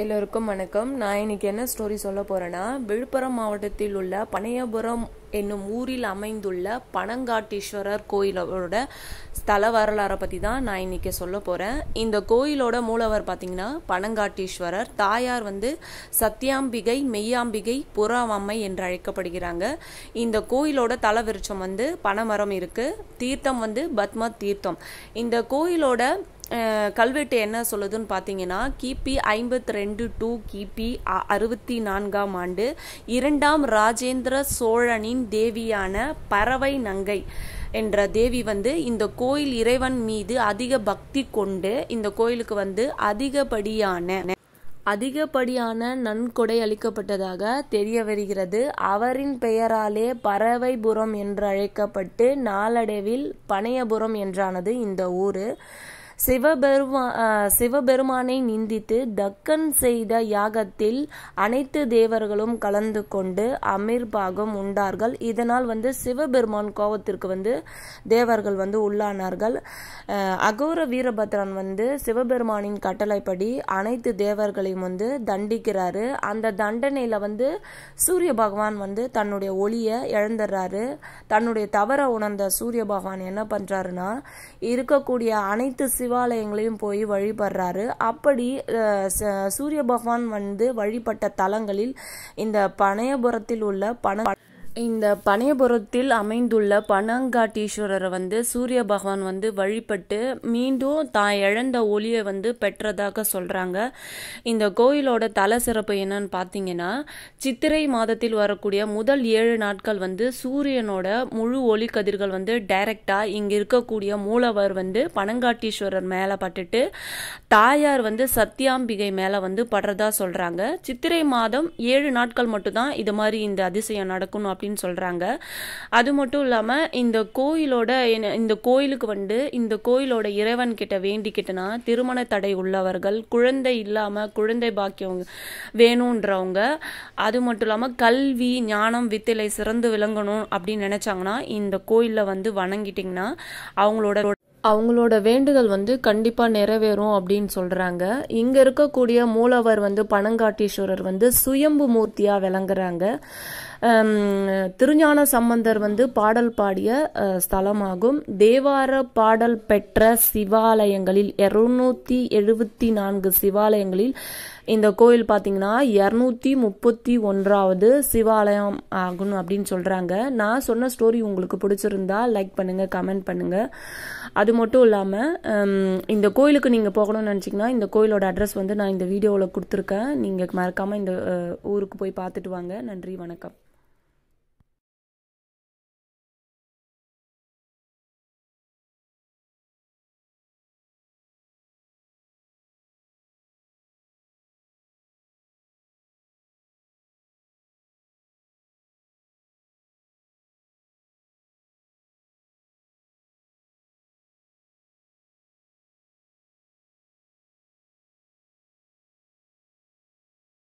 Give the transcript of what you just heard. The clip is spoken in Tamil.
எல்லோருக்கும் வணக்கம் நான் இன்னைக்கு என்ன ஸ்டோரி சொல்ல போகிறேன்னா விழுப்புரம் மாவட்டத்தில் உள்ள பனையபுரம் என்னும் ஊரில் அமைந்துள்ள பனங்காட்டீஸ்வரர் கோயிலோட ஸ்தல வரலாறை பற்றி தான் நான் இன்னைக்கு சொல்ல போகிறேன் இந்த கோயிலோட மூலவர் பார்த்திங்கன்னா பனங்காட்டீஸ்வரர் தாயார் வந்து சத்தியாம்பிகை மெய்யாம்பிகை புறாவம்மை என்று அழைக்கப்படுகிறாங்க இந்த கோயிலோட விருட்சம் வந்து பனைமரம் இருக்குது தீர்த்தம் வந்து பத்ம தீர்த்தம் இந்த கோயிலோட கல்வெட்டு என்ன சொல்லுதுன்னு பார்த்தீங்கன்னா கிபி ஐம்பத்தி ரெண்டு டூ கிபி அறுபத்தி நான்காம் ஆண்டு இரண்டாம் ராஜேந்திர சோழனின் தேவியான பறவை நங்கை என்ற தேவி வந்து இந்த கோயில் இறைவன் மீது அதிக பக்தி கொண்டு இந்த கோயிலுக்கு வந்து அதிகப்படியான அதிகப்படியான நன்கொடை அளிக்கப்பட்டதாக தெரிய வருகிறது அவரின் பெயராலே பறவைபுரம் என்று அழைக்கப்பட்டு நாளடைவில் பனையபுரம் என்றானது இந்த ஊர் சிவபெருமா சிவபெருமானை நிந்தித்து தக்கன் செய்த யாகத்தில் அனைத்து தேவர்களும் கலந்து கொண்டு அமீர்பாகம் உண்டார்கள் இதனால் வந்து சிவபெருமான் கோபத்திற்கு வந்து தேவர்கள் வந்து உள்ளானார்கள் அகோர வீரபத்ரன் வந்து சிவபெருமானின் கட்டளைப்படி அனைத்து தேவர்களையும் வந்து தண்டிக்கிறாரு அந்த தண்டனையில் வந்து சூரிய பகவான் வந்து தன்னுடைய ஒளியை இழந்துடுறாரு தன்னுடைய தவற உணர்ந்த சூரிய பகவான் என்ன பண்ணுறாருன்னா இருக்கக்கூடிய அனைத்து சிவ சிவாலயங்களையும் போய் வழிபடுறாரு அப்படி சூரிய பகவான் வந்து வழிபட்ட தலங்களில் இந்த பனையபுரத்தில் உள்ள பண இந்த பனையபுரத்தில் அமைந்துள்ள பனங்காட்டீஸ்வரரை வந்து சூரிய பகவான் வந்து வழிபட்டு மீண்டும் தான் இழந்த ஒளியை வந்து பெற்றதாக சொல்கிறாங்க இந்த கோயிலோட தல சிறப்பு என்னன்னு பார்த்தீங்கன்னா சித்திரை மாதத்தில் வரக்கூடிய முதல் ஏழு நாட்கள் வந்து சூரியனோட முழு ஒளி கதிர்கள் வந்து டைரக்டாக இங்கே இருக்கக்கூடிய மூலவர் வந்து பனங்காட்டீஸ்வரர் மேலே பட்டுட்டு தாயார் வந்து சத்தியாம்பிகை மேலே வந்து படுறதா சொல்கிறாங்க சித்திரை மாதம் ஏழு நாட்கள் மட்டும்தான் இது மாதிரி இந்த அதிசயம் நடக்கணும் அப்படின்னு சொல்கிறாங்க அது மட்டும் இல்லாமல் இந்த கோயிலோட இந்த கோயிலுக்கு வந்து இந்த கோயிலோட இறைவன் கிட்ட வேண்டிக்கிட்டனா திருமண தடை உள்ளவர்கள் குழந்தை இல்லாமல் குழந்தை பாக்கியம் வேணுன்றவங்க அது மட்டும் இல்லாமல் கல்வி ஞானம் வித்திலை சிறந்து விளங்கணும் அப்படின்னு நினச்சாங்கன்னா இந்த கோயிலில் வந்து வணங்கிட்டிங்கன்னா அவங்களோட அவங்களோட வேண்டுதல் வந்து கண்டிப்பாக நிறைவேறும் அப்படின்னு சொல்கிறாங்க இங்கே இருக்கக்கூடிய மூலவர் வந்து பனங்காட்டீஸ்வரர் வந்து சுயம்பு மூர்த்தியாக விளங்குறாங்க திருஞான சம்பந்தர் வந்து பாடல் பாடிய ஸ்தலமாகும் தேவார பாடல் பெற்ற சிவாலயங்களில் இருநூத்தி எழுபத்தி நான்கு சிவாலயங்களில் இந்த கோயில் பார்த்தீங்கன்னா இரநூத்தி முப்பத்தி ஒன்றாவது சிவாலயம் ஆகணும் அப்படின்னு சொல்கிறாங்க நான் சொன்ன ஸ்டோரி உங்களுக்கு பிடிச்சிருந்தா லைக் பண்ணுங்கள் கமெண்ட் பண்ணுங்கள் அது மட்டும் இல்லாமல் இந்த கோயிலுக்கு நீங்கள் போகணும்னு நினச்சிங்கன்னா இந்த கோயிலோட அட்ரஸ் வந்து நான் இந்த வீடியோவில் கொடுத்துருக்கேன் நீங்கள் மறக்காமல் இந்த ஊருக்கு போய் பார்த்துட்டு வாங்க நன்றி வணக்கம்